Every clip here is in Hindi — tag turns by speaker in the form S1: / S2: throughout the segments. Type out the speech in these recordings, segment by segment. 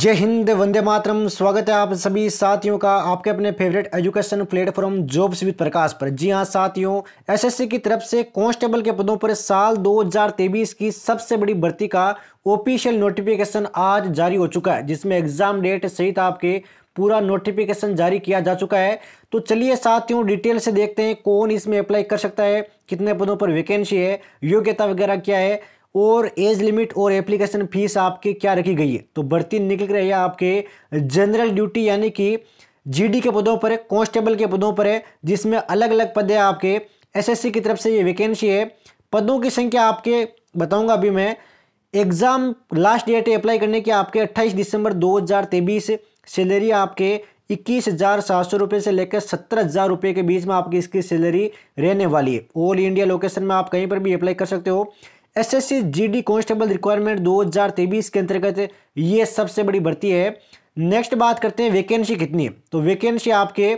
S1: जय हिंद वंदे मातरम स्वागत है आप सभी साथियों का आपके अपने favourite education platform jobs with Prakash पर जी हां साथियों एसएससी की तरफ से कांस्टेबल के पदों पर साल 2023 की सबसे बड़ी भर्ती का ऑफिशियल नोटिफिकेशन आज जारी हो चुका है जिसमें एग्जाम डेट सहित आपके पूरा नोटिफिकेशन जारी किया जा चुका है तो चलिए साथियों डिटेल से देखते हैं कौन इसमें अप्लाई कर सकता है कितने पदों पर वैकेंसी है योग्यता वगैरह क्या है और एज लिमिट और एप्लीकेशन फीस आपकी क्या रखी गई है तो भर्ती निकल रही है आपके जनरल ड्यूटी यानी कि जीडी के पदों पर है कॉन्स्टेबल के पदों पर है जिसमें अलग अलग पद है आपके एसएससी की तरफ से ये वैकेंसी है पदों की संख्या आपके बताऊंगा अभी मैं एग्ज़ाम लास्ट डेट अप्लाई करने की आपके 28 दिसंबर 2023 सैलरी आपके इक्कीस हज़ार सात सौ रुपये से लेकर सत्तर हज़ार रुपये के बीच में आपकी इसकी सैलरी रहने वाली है ऑल इंडिया लोकेशन में आप कहीं पर भी अप्लाई कर सकते हो एसएससी जीडी कांस्टेबल रिक्वायरमेंट 2023 के अंतर्गत ये सबसे बड़ी भर्ती है नेक्स्ट बात करते हैं वैकेंसी कितनी है तो वैकेंसी आपके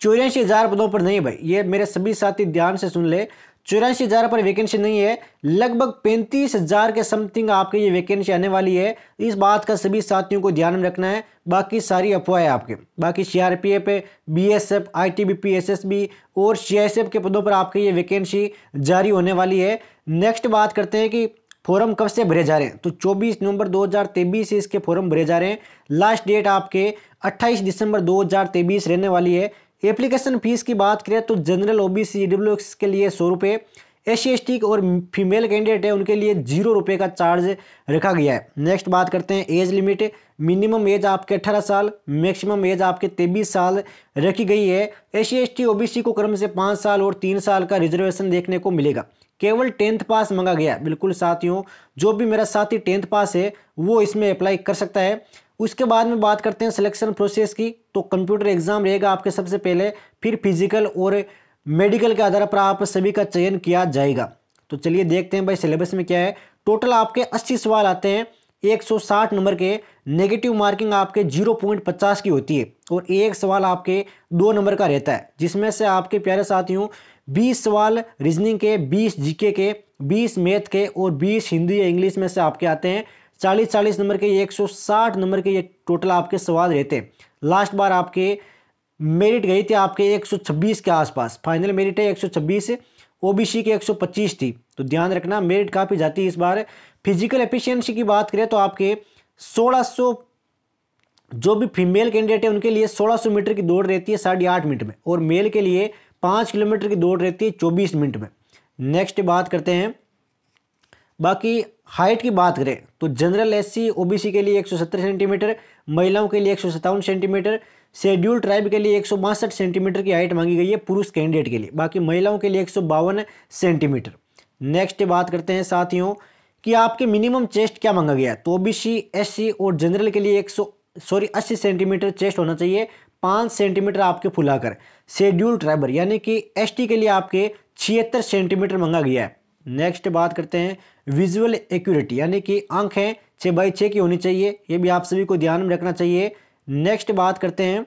S1: चौरासी हज़ार पदों पर नहीं भाई ये मेरे सभी साथी ध्यान से सुन ले चौरासी हज़ार पर वैकेंसी नहीं है लगभग पैंतीस हज़ार के समथिंग आपके ये वैकेंसी आने वाली है इस बात का सभी साथियों को ध्यान में रखना है बाकी सारी अफवाहें आपके बाकी C R P F B S F I T B P S S B और सी एस एफ के पदों पर आपके ये वैकेंसी जारी होने वाली है नेक्स्ट बात करते हैं कि फॉर्म कब से भरे जा रहे हैं तो चौबीस नवंबर 2023 से इसके फॉर्म भरे जा रहे हैं लास्ट डेट आपके अट्ठाईस दिसंबर 2023 रहने वाली है एप्लीकेशन फीस की बात करें तो जनरल ओ डब्ल्यू के लिए सौ रुपये एस सी और फीमेल कैंडिडेट है उनके लिए जीरो रुपये का चार्ज रखा गया है नेक्स्ट बात करते हैं एज लिमिट मिनिमम एज आपके अठारह साल मैक्सिमम एज आपके तेबीस साल रखी गई है एस सी एस को क्रम से पाँच साल और तीन साल का रिजर्वेशन देखने को मिलेगा केवल टेंथ पास मंगा गया बिल्कुल साथियों जो भी मेरा साथी टेंथ पास है वो इसमें अप्लाई कर सकता है उसके बाद में बात करते हैं सिलेक्शन प्रोसेस की तो कंप्यूटर एग्ज़ाम रहेगा आपके सबसे पहले फिर फिजिकल और मेडिकल के आधार पर आप सभी का चयन किया जाएगा तो चलिए देखते हैं भाई सिलेबस में क्या है टोटल आपके अस्सी सवाल आते हैं 160 नंबर के नेगेटिव मार्किंग आपके 0.50 की होती है और एक सवाल आपके दो नंबर का रहता है जिसमें से आपके प्यारे साथियों 20 सवाल रीजनिंग के 20 जीके के 20 मैथ के और 20 हिंदी या इंग्लिश में से आपके आते हैं चालीस चालीस नंबर के ये एक सौ साठ नंबर के ये टोटल आपके सवाल रहते हैं लास्ट बार आपके मेरिट गई थी आपके एक सौ छब्बीस के आसपास फाइनल मेरिट है एक सौ छब्बीस ओबीसी सौ 125 थी तो ध्यान रखना मेरिट काफ़ी जाती है इस बार फिजिकल एफिशिएंसी की बात करें तो आपके 1600 जो भी फीमेल कैंडिडेट है उनके लिए 1600 मीटर की दौड़ रहती है साढ़े आठ मिनट में और मेल के लिए पाँच किलोमीटर की दौड़ रहती है चौबीस मिनट में नेक्स्ट बात करते हैं बाकी हाइट की बात करें तो जनरल एस सी के लिए 170 सेंटीमीटर महिलाओं के लिए एक सेंटीमीटर शेड्यूल ट्राइब के लिए एक सेंटीमीटर की हाइट मांगी गई है पुरुष कैंडिडेट के लिए बाकी महिलाओं के लिए एक सेंटीमीटर नेक्स्ट बात करते हैं साथियों कि आपके मिनिमम चेस्ट क्या मांगा गया है तो ओबीसी एससी और जनरल के लिए एक सॉरी अस्सी सेंटीमीटर चेस्ट होना चाहिए पाँच सेंटीमीटर आपके फुलाकर शेड्यूल ट्राइबर यानी कि एसटी के लिए आपके छिहत्तर सेंटीमीटर मांगा गया है नेक्स्ट बात करते हैं विजुअल एक्यूरेटी यानी कि आंखें छः बाई छः की होनी चाहिए ये भी आप सभी को ध्यान में रखना चाहिए नेक्स्ट बात करते हैं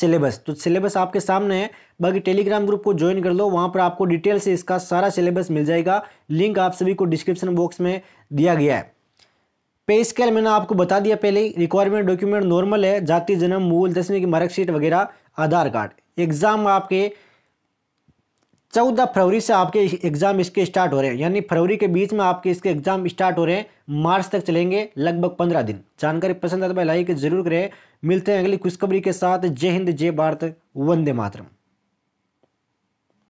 S1: सिलेबस तो सिलेबस आपके सामने है बाकी टेलीग्राम ग्रुप को ज्वाइन कर लो वहाँ पर आपको डिटेल से इसका सारा सिलेबस मिल जाएगा लिंक आप सभी को डिस्क्रिप्शन बॉक्स में दिया गया है पे स्केल मैंने आपको बता दिया पहले ही रिक्वायरमेंट डॉक्यूमेंट नॉर्मल है जाति जन्म मूल दसवीं की मार्कशीट वगैरह आधार कार्ड एग्जाम आपके चौदह फरवरी से आपके एग्ज़ाम इसके स्टार्ट हो रहे हैं यानी फरवरी के बीच में आपके इसके एग्ज़ाम स्टार्ट हो रहे हैं मार्च तक चलेंगे लगभग पंद्रह दिन जानकारी पसंद आता है तो लाइक जरूर करें मिलते हैं अगली खुशखबरी के साथ जय हिंद जय भारत वंदे मातरम